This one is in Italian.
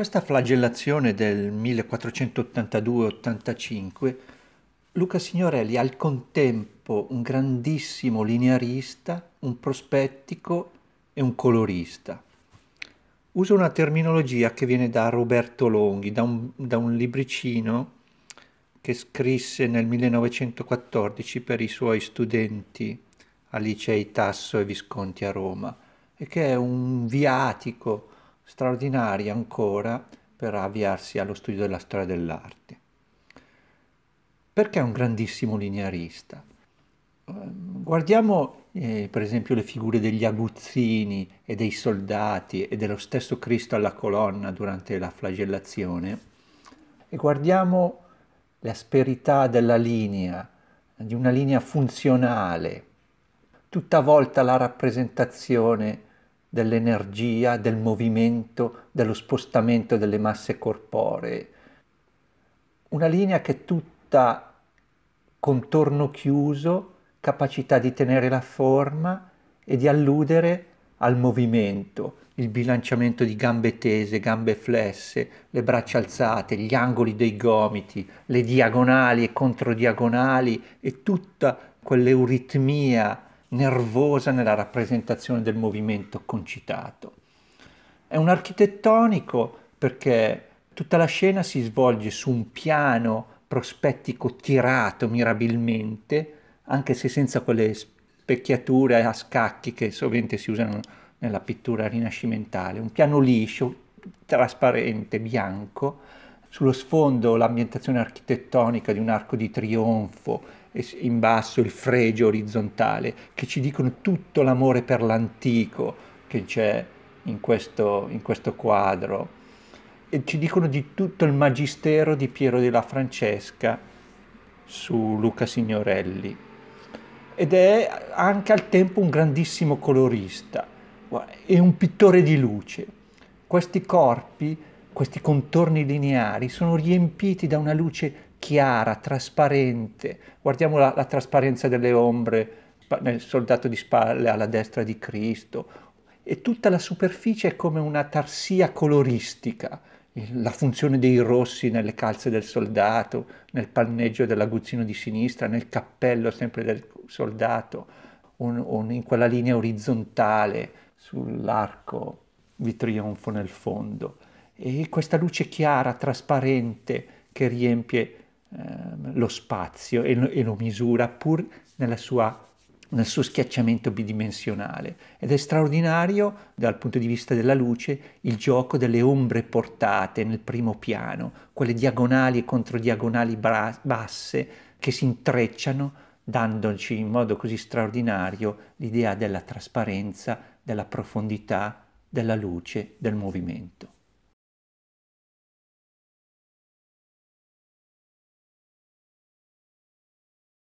questa flagellazione del 1482-85 Luca Signorelli ha al contempo un grandissimo linearista, un prospettico e un colorista. Usa una terminologia che viene da Roberto Longhi, da un, da un libricino che scrisse nel 1914 per i suoi studenti al licei Tasso e Visconti a Roma e che è un viatico straordinaria ancora per avviarsi allo studio della storia dell'arte. Perché è un grandissimo linearista? Ehm, guardiamo eh, per esempio le figure degli aguzzini e dei soldati e dello stesso Cristo alla colonna durante la flagellazione e guardiamo l'asperità della linea, di una linea funzionale, tutta volta la rappresentazione dell'energia, del movimento, dello spostamento delle masse corporee. Una linea che è tutta contorno chiuso, capacità di tenere la forma e di alludere al movimento, il bilanciamento di gambe tese, gambe flesse, le braccia alzate, gli angoli dei gomiti, le diagonali e controdiagonali e tutta quell'euritmia nervosa nella rappresentazione del movimento concitato. È un architettonico perché tutta la scena si svolge su un piano prospettico tirato mirabilmente, anche se senza quelle specchiature a scacchi che sovente si usano nella pittura rinascimentale, un piano liscio, trasparente, bianco, sullo sfondo l'ambientazione architettonica di un arco di trionfo, e in basso il fregio orizzontale, che ci dicono tutto l'amore per l'antico che c'è in questo, in questo quadro. E ci dicono di tutto il magistero di Piero della Francesca su Luca Signorelli. Ed è anche al tempo un grandissimo colorista e un pittore di luce. Questi corpi questi contorni lineari sono riempiti da una luce chiara, trasparente. Guardiamo la, la trasparenza delle ombre nel soldato di spalle alla destra di Cristo. E tutta la superficie è come una tarsia coloristica, la funzione dei rossi nelle calze del soldato, nel panneggio dell'aguzzino di sinistra, nel cappello sempre del soldato, un, un, in quella linea orizzontale sull'arco di trionfo nel fondo e questa luce chiara, trasparente che riempie eh, lo spazio e, e, lo misura pur sua, nel suo schiacciamento bidimensionale. Ed è straordinario dal punto di vista della luce il gioco delle ombre portate nel primo piano, quelle diagonali e controdiagonali basse che si intrecciano dandoci in modo così straordinario l'idea della trasparenza, della profondità, della luce, del movimento.